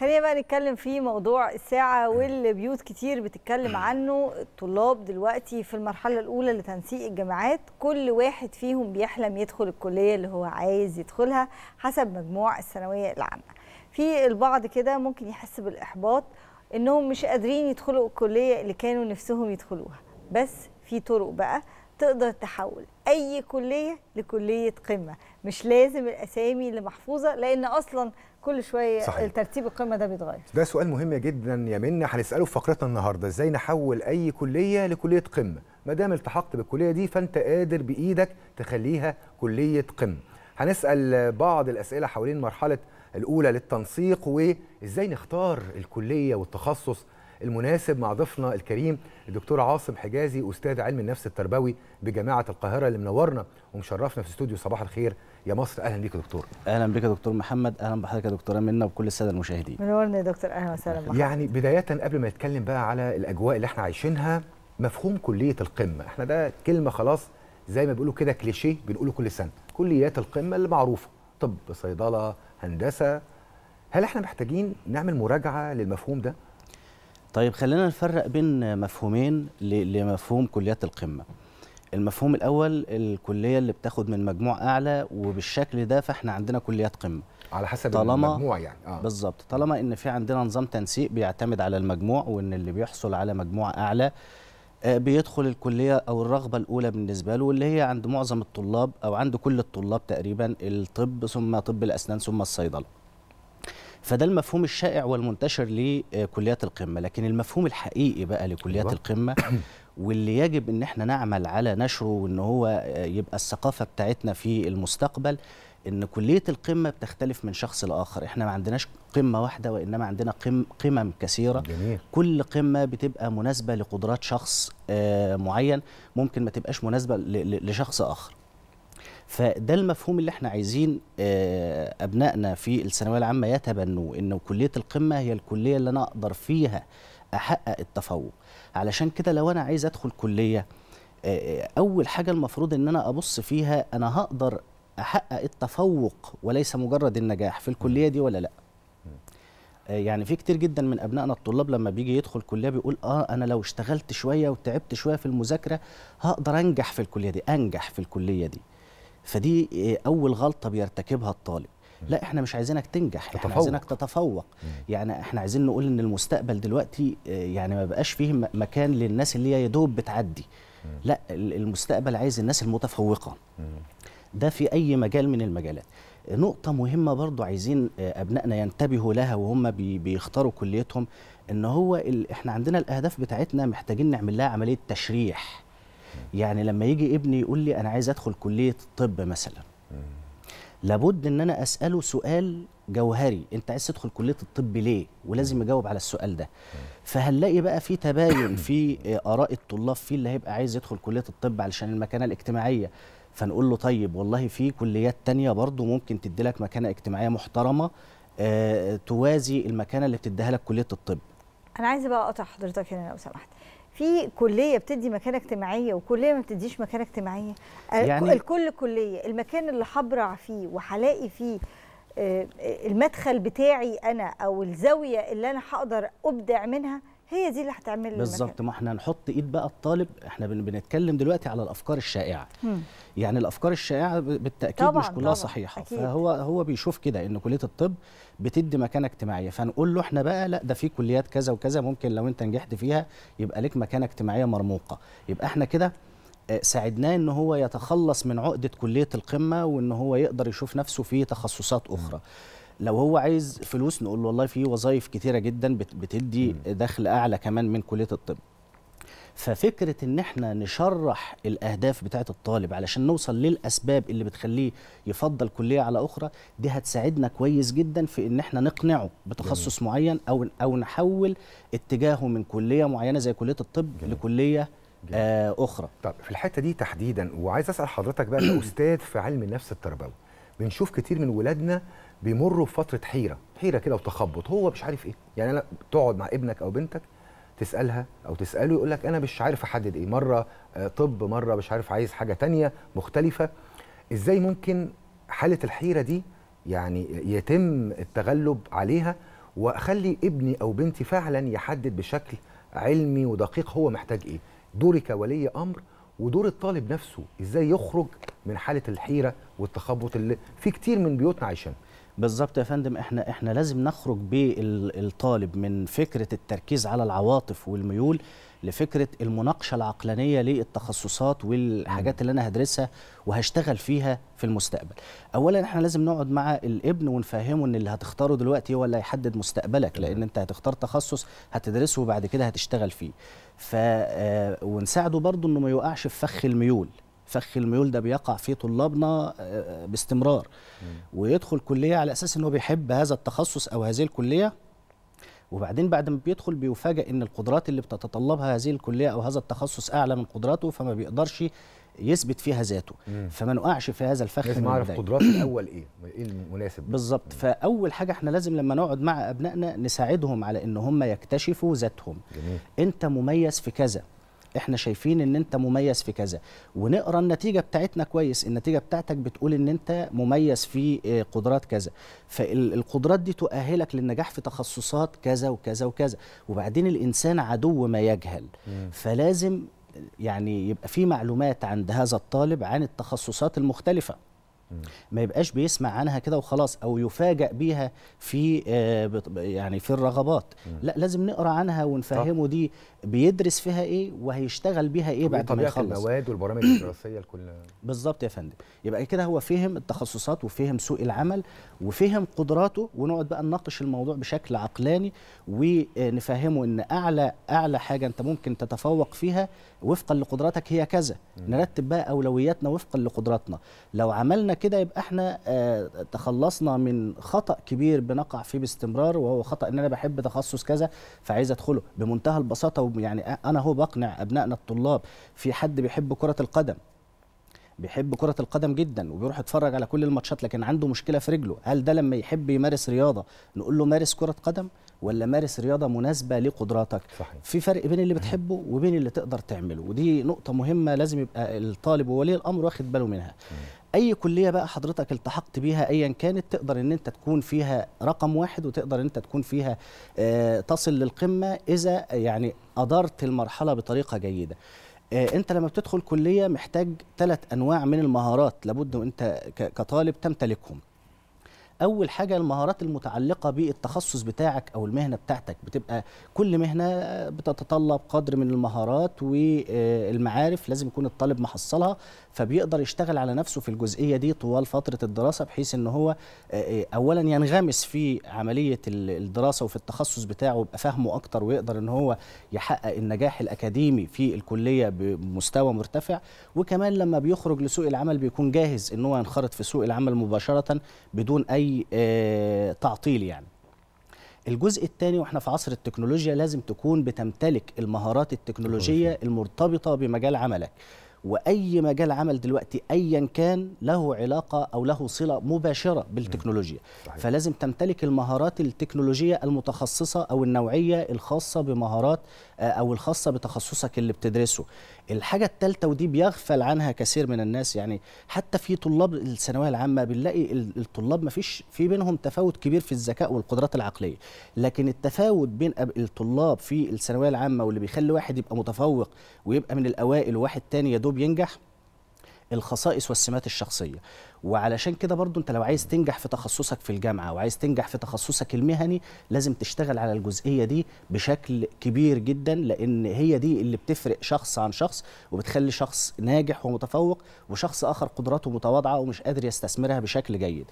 خلينا بقى نتكلم في موضوع الساعة واللي بيوت كتير بتتكلم عنه الطلاب دلوقتي في المرحلة الأولى لتنسيق الجامعات كل واحد فيهم بيحلم يدخل الكلية اللي هو عايز يدخلها حسب مجموع الثانوية العامة في البعض كده ممكن يحس بالإحباط إنهم مش قادرين يدخلوا الكلية اللي كانوا نفسهم يدخلوها بس في طرق بقى تقدر تحول اي كليه لكليه قمه مش لازم الاسامي اللي محفوظه لان اصلا كل شويه صحيح. الترتيب القمه ده بيتغير ده سؤال مهم جدا يا منى هنساله في فقرتنا النهارده ازاي نحول اي كليه لكليه قمه ما دام التحقت بالكليه دي فانت قادر بايدك تخليها كليه قمه هنسال بعض الاسئله حوالين مرحله الاولى للتنسيق وازاي نختار الكليه والتخصص المناسب مع ضيفنا الكريم الدكتور عاصم حجازي استاذ علم النفس التربوي بجامعه القاهره اللي منورنا ومشرفنا في استوديو صباح الخير يا مصر اهلا بيك يا دكتور اهلا بيك يا دكتور محمد اهلا بحضرتك يا دكتوره منى وبكل الساده المشاهدين منورنا يا دكتور اهلا وسهلا بحضرتك يعني بدايه قبل ما نتكلم بقى على الاجواء اللي احنا عايشينها مفهوم كليه القمه احنا ده كلمه خلاص زي ما بيقولوا كده كليشيه بنقوله كل سنه كليات القمه اللي معروفه طب صيدله هندسه هل احنا محتاجين نعمل مراجعه للمفهوم ده طيب خلينا نفرق بين مفهومين لمفهوم كليات القمه المفهوم الاول الكليه اللي بتاخد من مجموع اعلى وبالشكل ده فاحنا عندنا كليات قمه على حسب طالما المجموع يعني آه. بالظبط طالما ان في عندنا نظام تنسيق بيعتمد على المجموع وان اللي بيحصل على مجموع اعلى آه، بيدخل الكليه او الرغبه الاولى بالنسبه له واللي هي عند معظم الطلاب او عند كل الطلاب تقريبا الطب ثم طب الاسنان ثم الصيدله فده المفهوم الشائع والمنتشر لكليات القمه لكن المفهوم الحقيقي بقى لكليات أيوة. القمه واللي يجب ان احنا نعمل على نشره وان هو يبقى الثقافه بتاعتنا في المستقبل ان كليه القمه بتختلف من شخص لاخر احنا ما عندناش قمه واحده وانما عندنا قم قمم كثيره جميل. كل قمه بتبقى مناسبه لقدرات شخص آه، معين ممكن ما تبقاش مناسبه لشخص اخر فده المفهوم اللي احنا عايزين آه، ابنائنا في الثانويه العامه يتبنوه انه كليه القمه هي الكليه اللي انا اقدر فيها احقق التفوق علشان كده لو انا عايز ادخل كليه آه، آه، اول حاجه المفروض ان انا ابص فيها انا هقدر احقق التفوق وليس مجرد النجاح في الكليه دي ولا لا يعني في كتير جدا من ابنائنا الطلاب لما بيجي يدخل كليه بيقول اه انا لو اشتغلت شويه وتعبت شويه في المذاكره هقدر انجح في الكليه دي انجح في الكليه دي فدي اول غلطه بيرتكبها الطالب لا احنا مش عايزينك تنجح تتفوق. احنا عايزينك تتفوق يعني احنا عايزين نقول ان المستقبل دلوقتي يعني ما بقاش فيه مكان للناس اللي هي دوب بتعدي لا المستقبل عايز الناس المتفوقه ده في اي مجال من المجالات نقطة مهمة برضو عايزين آه، أبنائنا ينتبهوا لها وهم بيختاروا كليتهم إن هو إحنا عندنا الأهداف بتاعتنا محتاجين نعمل لها عملية تشريح يعني لما يجي ابني يقول لي انا عايز ادخل كليه الطب مثلا لابد ان انا اساله سؤال جوهري انت عايز تدخل كليه الطب ليه ولازم يجاوب على السؤال ده فهنلاقي بقى في تباين في اراء الطلاب في اللي هيبقى عايز يدخل كليه الطب علشان المكانه الاجتماعيه فنقول له طيب والله في كليات تانية برضو ممكن تدي لك مكانه اجتماعيه محترمه آه توازي المكانه اللي بتديها لك كليه الطب انا عايزه بقى اقطع حضرتك هنا لو سمحت في كليه بتدي مكانه اجتماعيه وكليه ما بتديش مكانه اجتماعيه يعني الكل كليه المكان اللي هبرع فيه وهلاقي فيه آه، المدخل بتاعي انا او الزاويه اللي انا هقدر ابدع منها هي دي اللي هتعمل بالظبط ما احنا نحط ايد بقى الطالب احنا بنتكلم دلوقتي على الافكار الشائعه مم. يعني الافكار الشائعه بالتاكيد طبعًا مش كلها طبعًا صحيحه أكيد. فهو هو بيشوف كده ان كليه الطب بتدي مكانه اجتماعيه فنقول له احنا بقى لا ده في كليات كذا وكذا ممكن لو انت نجحت فيها يبقى لك مكانه اجتماعيه مرموقه يبقى احنا كده آه، ساعدناه ان هو يتخلص من عقده كليه القمه وان هو يقدر يشوف نفسه في تخصصات اخرى مم. لو هو عايز فلوس نقول له والله في وظائف كتيره جدا بتدي دخل اعلى كمان من كليه الطب ففكره ان احنا نشرح الاهداف بتاعه الطالب علشان نوصل للاسباب اللي بتخليه يفضل كليه على اخرى دي هتساعدنا كويس جدا في ان احنا نقنعه بتخصص جميل. معين او او نحول اتجاهه من كليه معينه زي كليه الطب جميل. لكليه جميل. آه اخرى طب في الحته دي تحديدا وعايز اسال حضرتك بقى كاستاذ في علم النفس التربوي بنشوف كتير من ولادنا بيمروا بفتره حيره حيره كده وتخبط هو مش عارف ايه يعني انا تقعد مع ابنك او بنتك تسالها او تساله يقول لك انا مش عارف احدد ايه مره آه، طب مره مش عارف عايز حاجه تانية مختلفه ازاي ممكن حاله الحيره دي يعني يتم التغلب عليها واخلي ابني او بنتي فعلا يحدد بشكل علمي ودقيق هو محتاج ايه دوري كولي امر ودور الطالب نفسه ازاي يخرج من حاله الحيره والتخبط اللي في كتير من بيوتنا عايشينها بالظبط يا فندم احنا احنا لازم نخرج بالطالب من فكره التركيز على العواطف والميول لفكره المناقشه العقلانيه للتخصصات والحاجات اللي انا هدرسها وهشتغل فيها في المستقبل. اولا احنا لازم نقعد مع الابن ونفهمه ان اللي هتختاره دلوقتي هو اللي هيحدد مستقبلك لان انت هتختار تخصص هتدرسه وبعد كده هتشتغل فيه. ف آه، ونساعده برضه انه ما يوقعش في فخ الميول فخ الميول ده بيقع في طلابنا آه، آه، باستمرار ويدخل كليه على اساس انه بيحب هذا التخصص او هذه الكليه وبعدين بعد ما بيدخل بيفاجئ ان القدرات اللي بتتطلبها هذه الكليه او هذا التخصص اعلى من قدراته فما بيقدرش يثبت فيها ذاته فما نقعش في هذا الفخ لازم نعرف قدرات الاول ايه ايه المناسب بالظبط فاول حاجه احنا لازم لما نقعد مع ابنائنا نساعدهم على ان هم يكتشفوا ذاتهم انت مميز في كذا احنا شايفين ان انت مميز في كذا ونقرا النتيجه بتاعتنا كويس النتيجه بتاعتك بتقول ان انت مميز في آه، قدرات كذا فالقدرات دي تؤهلك للنجاح في تخصصات كذا وكذا وكذا وبعدين الانسان عدو ما يجهل فلازم يعني يبقى في معلومات عند هذا الطالب عن التخصصات المختلفه ما يبقاش بيسمع عنها كده وخلاص او يفاجئ بيها في آه، يعني في الرغبات لا لازم نقرا عنها ونفهمه دي بيدرس فيها ايه وهيشتغل بيها ايه بعد ما يخلص المواد والبرامج الدراسيه الكل بالظبط يا فندم يبقى كده هو فهم التخصصات وفهم سوق العمل وفهم قدراته ونقعد بقى نناقش الموضوع بشكل عقلاني ونفهمه ان اعلى اعلى حاجه انت ممكن تتفوق فيها وفقا لقدراتك هي كذا نرتب بقى اولوياتنا وفقا لقدراتنا لو عملنا كده يبقى احنا آه، تخلصنا من خطا كبير بنقع فيه باستمرار وهو خطا ان انا بحب تخصص كذا فعايز ادخله بمنتهى البساطه ويعني انا هو بقنع ابنائنا الطلاب في حد بيحب كره القدم بيحب كرة القدم جدا وبيروح يتفرج على كل الماتشات لكن عنده مشكلة في رجله، هل ده لما يحب يمارس رياضة نقول له مارس كرة قدم ولا مارس رياضة مناسبة لقدراتك؟ صحيح. في فرق بين اللي بتحبه وبين اللي تقدر تعمله ودي نقطة مهمة لازم يبقى الطالب وولي الأمر واخد باله منها. اي كليه بقى حضرتك التحقت بيها ايا كانت تقدر ان انت تكون فيها رقم واحد وتقدر ان انت تكون فيها آه، تصل للقمه اذا يعني ادرت المرحله بطريقه جيده آه، انت لما بتدخل كليه محتاج ثلاث انواع من المهارات لابد وانت كطالب تمتلكهم اول حاجه المهارات المتعلقه بالتخصص بتاعك او المهنه بتاعتك بتبقى كل مهنه بتتطلب قدر من المهارات والمعارف لازم يكون الطالب محصلها فبيقدر يشتغل على نفسه في الجزئيه دي طوال فتره الدراسه بحيث ان هو آه، اولا ينغمس في عمليه الدراسه وفي التخصص بتاعه ويبقى فاهمه اكتر ويقدر ان هو يحقق النجاح الاكاديمي في الكليه بمستوى مرتفع وكمان لما بيخرج لسوق العمل بيكون جاهز ان هو ينخرط في سوق العمل مباشره بدون اي آه، تعطيل يعني الجزء الثاني واحنا في عصر التكنولوجيا لازم تكون بتمتلك المهارات التكنولوجيه المرتبطه بمجال عملك واي مجال عمل دلوقتي ايا كان له علاقه او له صله مباشره بالتكنولوجيا فلازم تمتلك المهارات التكنولوجيه المتخصصه او النوعيه الخاصه بمهارات آه، او الخاصه بتخصصك اللي بتدرسه الحاجة الثالثة ودي بيغفل عنها كثير من الناس يعني حتى في طلاب الثانوية العامة بنلاقي الطلاب ما فيش في بينهم تفاوت كبير في الذكاء والقدرات العقلية لكن التفاوت بين الطلاب في الثانوية العامة واللي بيخلي واحد يبقى متفوق ويبقى من الأوائل وواحد تاني يا دوب ينجح الخصائص والسمات الشخصية وعلشان كده برضو انت لو عايز تنجح في تخصصك في الجامعه وعايز تنجح في تخصصك المهني لازم تشتغل على الجزئيه دي بشكل كبير جدا لان هي دي اللي بتفرق شخص عن شخص وبتخلي شخص ناجح ومتفوق وشخص اخر قدراته متواضعه ومش قادر يستثمرها بشكل جيد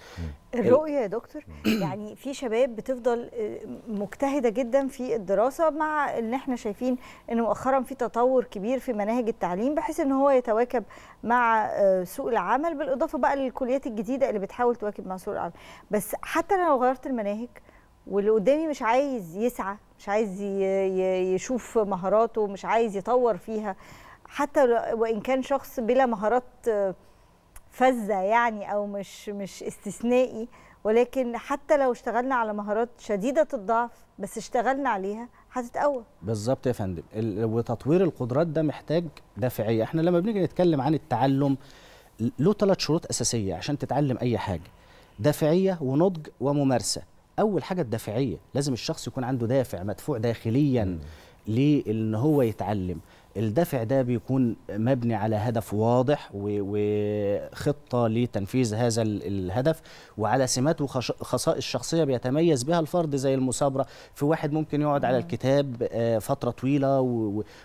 الرؤيه يا دكتور يعني في شباب بتفضل آه، مجتهده جدا في الدراسه مع ان احنا شايفين ان مؤخرا في تطور كبير في مناهج التعليم بحيث ان هو يتواكب مع آه، سوق العمل بالاضافه بقى الكليات الجديده اللي بتحاول تواكب مع سوق العمل بس حتى لو غيرت المناهج واللي قدامي مش عايز يسعى مش عايز يشوف مهاراته مش عايز يطور فيها حتى وان كان شخص بلا مهارات فذه يعني او مش مش استثنائي ولكن حتى لو اشتغلنا على مهارات شديده الضعف بس اشتغلنا عليها هتتقوى بالظبط يا فندم وتطوير القدرات ده محتاج دافعيه احنا لما بنيجي نتكلم عن التعلم له ثلاث شروط اساسيه عشان تتعلم اي حاجه دافعيه ونضج وممارسه اول حاجه الدافعيه لازم الشخص يكون عنده دافع مدفوع داخليا لان هو يتعلم الدافع ده بيكون مبني على هدف واضح وخطه لتنفيذ هذا الهدف وعلى سمات وخصائص شخصيه بيتميز بها الفرد زي المثابره في واحد ممكن يقعد على الكتاب آه، فتره طويله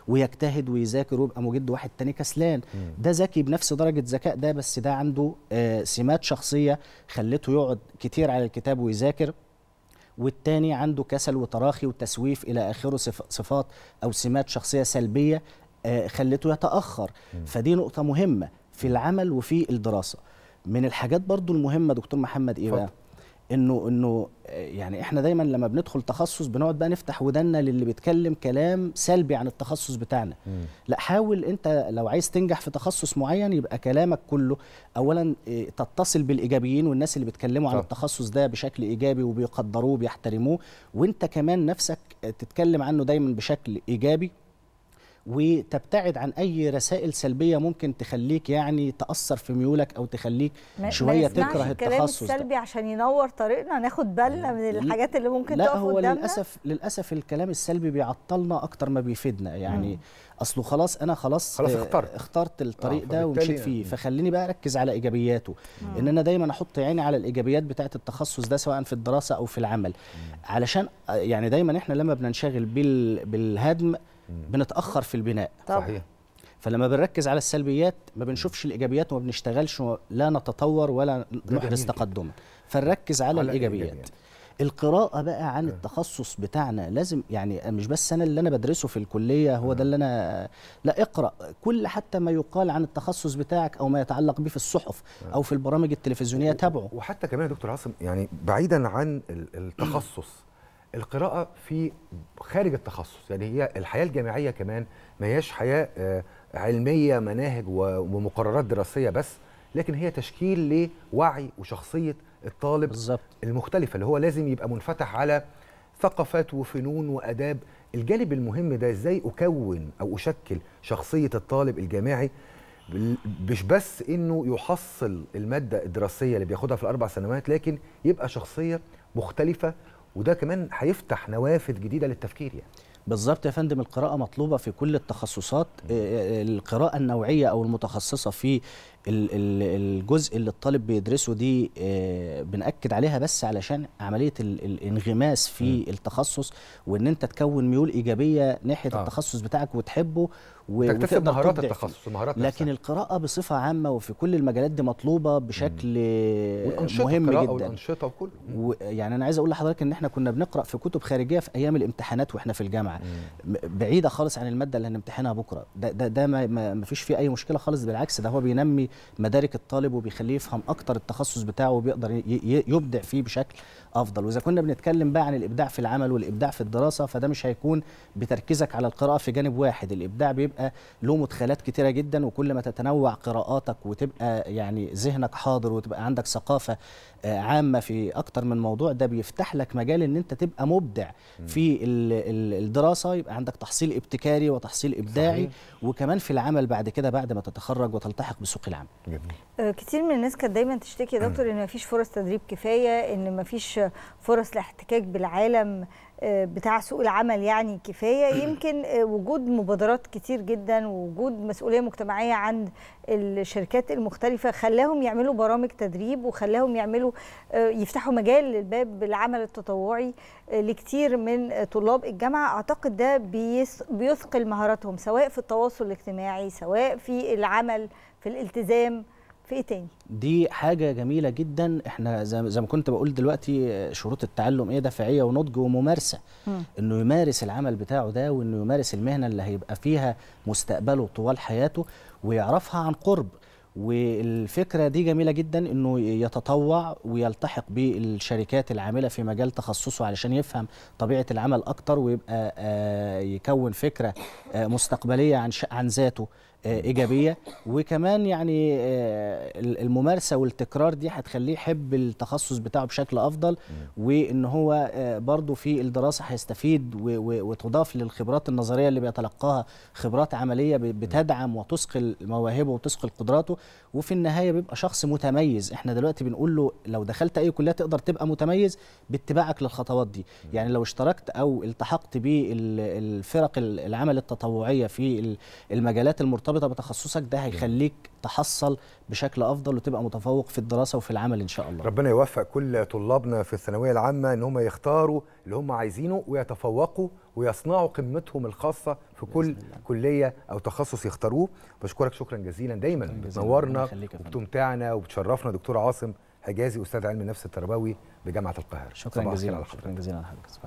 ويجتهد ويذاكر ويبقى مجد واحد تاني كسلان ده ذكي بنفس درجه ذكاء ده بس ده عنده آه، سمات شخصيه خلته يقعد كتير على الكتاب ويذاكر والتاني عنده كسل وتراخي وتسويف الى اخره صفات او سمات شخصيه سلبيه آه، خلته يتاخر فدي نقطه مهمه في العمل وفي الدراسه من الحاجات برضو المهمه دكتور محمد ايه بقى انه انه آه، يعني احنا دايما لما بندخل تخصص بنقعد بقى نفتح ودنا للي بيتكلم كلام سلبي عن التخصص بتاعنا م. لا حاول انت لو عايز تنجح في تخصص معين يبقى كلامك كله اولا آه، تتصل بالايجابيين والناس اللي بيتكلموا عن التخصص ده بشكل ايجابي وبيقدروه وبيحترموه وانت كمان نفسك تتكلم عنه دايما بشكل ايجابي وتبتعد عن اي رسائل سلبيه ممكن تخليك يعني تاثر في ميولك او تخليك شويه تكره التخصص السلبي ده. عشان ينور طريقنا ناخد بالنا من الحاجات اللي ممكن تقف قدامنا لا هو قدامنا للاسف للاسف الكلام السلبي بيعطلنا اكتر ما بيفيدنا يعني مم. اصله خلاص انا خلاص خلاص آه، اخترت اخترت الطريق آه ده ومشيت فيه مم. فخليني بقى اركز على ايجابياته مم. ان انا دايما احط عيني على الايجابيات بتاعه التخصص ده سواء في الدراسه او في العمل مم. علشان آه، يعني دايما احنا لما بننشغل بالهدم بنتاخر في البناء صحيح فلما بنركز على السلبيات ما بنشوفش الايجابيات وما بنشتغلش لا نتطور ولا نحرز تقدما فنركز على, على الايجابيات, الإيجابيات. القراءة بقى عن آه. التخصص بتاعنا لازم يعني مش بس أنا اللي أنا بدرسه في الكلية هو ده آه. اللي أنا لا اقرأ كل حتى ما يقال عن التخصص بتاعك أو ما يتعلق به في الصحف آه. أو في البرامج التلفزيونية تابعه وحتى كمان يا دكتور عاصم يعني بعيدا عن التخصص القراءه في خارج التخصص يعني هي الحياه الجامعيه كمان ما هياش حياه آه، علميه مناهج ومقررات دراسيه بس لكن هي تشكيل لوعي وشخصيه الطالب بالزبط. المختلفه اللي هو لازم يبقى منفتح على ثقافات وفنون واداب الجانب المهم ده ازاي اكون او اشكل شخصيه الطالب الجامعي مش بس انه يحصل الماده الدراسيه اللي بياخدها في الاربع سنوات لكن يبقى شخصيه مختلفه وده كمان هيفتح نوافذ جديده للتفكير يعني بالظبط يا فندم القراءة مطلوبة في كل التخصصات آه، آه، القراءة النوعية أو المتخصصة في الجزء اللي الطالب بيدرسه دي آه، بنأكد عليها بس علشان عملية الانغماس في م. التخصص وان انت تكون ميول ايجابية ناحية آه. التخصص بتاعك وتحبه تكتسب مهارات التخصص مهارات لكن نفسها. القراءة بصفة عامة وفي كل المجالات دي مطلوبة بشكل مهم جدا والأنشطة وكله يعني أنا عايز أقول لحضرتك إن إحنا كنا بنقرأ في كتب خارجية في أيام الامتحانات وإحنا في الجامعة مم. بعيدة خالص عن المادة اللي هنمتحنها بكرة ده ده, ده ما, ما فيش فيه أي مشكلة خالص بالعكس ده هو بينمي مدارك الطالب وبيخليه يفهم اكتر التخصص بتاعه وبيقدر يبدع فيه بشكل افضل واذا كنا بنتكلم بقى عن الابداع في العمل والابداع في الدراسه فده مش هيكون بتركيزك على القراءه في جانب واحد الابداع بيبقى له مدخلات كتيره جدا وكل ما تتنوع قراءاتك وتبقى يعني ذهنك حاضر وتبقى عندك ثقافه آه، عامه في اكتر من موضوع ده بيفتح لك مجال ان انت تبقى مبدع في الدراسه يبقى عندك تحصيل ابتكاري وتحصيل ابداعي صحيح. وكمان في العمل بعد كده بعد ما تتخرج وتلتحق بسوق العمل نعم جميل. آه، كتير من الناس كانت دايما تشتكي يا دكتور ان مفيش فرص تدريب كفايه ان مفيش فرص لاحتكاك بالعالم آه، بتاع سوق العمل يعني كفايه يمكن آه، وجود مبادرات كتير جدا ووجود مسؤوليه مجتمعيه عند الشركات المختلفه خلاهم يعملوا برامج تدريب وخلاهم يعملوا آه، يفتحوا مجال للباب العمل التطوعي لكتير من طلاب الجامعه اعتقد ده بيثقل مهاراتهم سواء في التواصل الاجتماعي سواء في العمل في الالتزام في ايه تاني؟ دي حاجة جميلة جدا احنا زي, ما كنت بقول دلوقتي شروط التعلم ايه دفعيه ونضج وممارسة م. انه يمارس العمل بتاعه ده وانه يمارس المهنة اللي هيبقى فيها مستقبله طوال حياته ويعرفها عن قرب والفكرة دي جميلة جدا انه يتطوع ويلتحق بالشركات العاملة في مجال تخصصه علشان يفهم طبيعة العمل اكتر ويبقى آه، يكون فكرة آه، مستقبلية عن عن ذاته آه، ايجابيه وكمان يعني آه، الممارسه والتكرار دي هتخليه يحب التخصص بتاعه بشكل افضل وان هو آه، برضه في الدراسه هيستفيد وتضاف للخبرات النظريه اللي بيتلقاها خبرات عمليه بتدعم وتثقل مواهبه وتثقل قدراته وفي النهايه بيبقى شخص متميز احنا دلوقتي بنقول له لو دخلت اي كليه تقدر تبقى متميز باتباعك للخطوات دي يعني لو اشتركت او التحقت بالفرق العمل التطوعيه في المجالات المرتبطه مرتبطه بتخصصك ده هيخليك تحصل بشكل افضل وتبقى متفوق في الدراسه وفي العمل ان شاء الله ربنا يوفق كل طلابنا في الثانويه العامه ان هم يختاروا اللي هم عايزينه ويتفوقوا ويصنعوا قمتهم الخاصه في كل كليه او تخصص يختاروه بشكرك شكرا جزيلا دايما نورنا وبتمتعنا وبتشرفنا دكتور عاصم حجازي استاذ علم النفس التربوي بجامعه القاهره شكرا جزيلا شكرا جزيلا على حضرتك